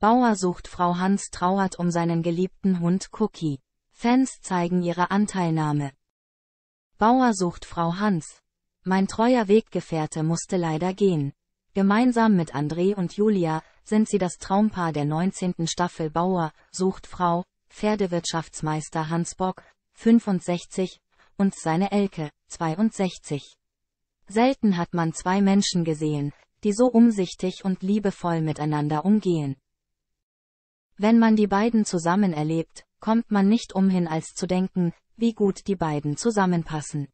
Bauer sucht Frau Hans trauert um seinen geliebten Hund Cookie. Fans zeigen ihre Anteilnahme. Bauer sucht Frau Hans. Mein treuer Weggefährte musste leider gehen. Gemeinsam mit André und Julia sind sie das Traumpaar der 19. Staffel Bauer sucht Frau, Pferdewirtschaftsmeister Hans Bock, 65, und seine Elke, 62. Selten hat man zwei Menschen gesehen, die so umsichtig und liebevoll miteinander umgehen. Wenn man die beiden zusammen erlebt, kommt man nicht umhin als zu denken, wie gut die beiden zusammenpassen.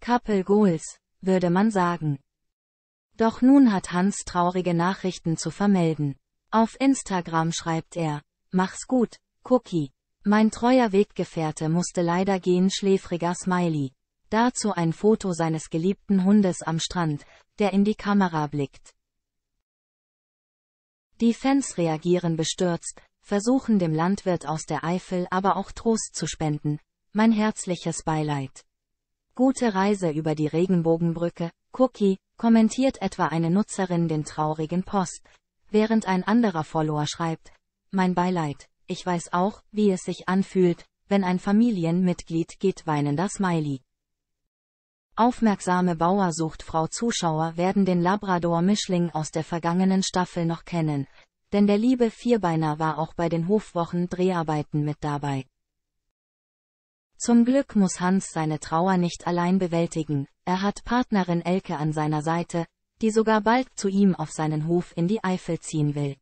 Couple Goals, würde man sagen. Doch nun hat Hans traurige Nachrichten zu vermelden. Auf Instagram schreibt er, mach's gut, Cookie. Mein treuer Weggefährte musste leider gehen schläfriger Smiley. Dazu ein Foto seines geliebten Hundes am Strand, der in die Kamera blickt. Die Fans reagieren bestürzt, versuchen dem Landwirt aus der Eifel aber auch Trost zu spenden, mein herzliches Beileid. Gute Reise über die Regenbogenbrücke, Cookie, kommentiert etwa eine Nutzerin den traurigen Post, während ein anderer Follower schreibt, mein Beileid, ich weiß auch, wie es sich anfühlt, wenn ein Familienmitglied geht weinender Smiley. Aufmerksame Bauersucht Frau Zuschauer werden den Labrador-Mischling aus der vergangenen Staffel noch kennen, denn der liebe Vierbeiner war auch bei den Hofwochen Dreharbeiten mit dabei. Zum Glück muss Hans seine Trauer nicht allein bewältigen, er hat Partnerin Elke an seiner Seite, die sogar bald zu ihm auf seinen Hof in die Eifel ziehen will.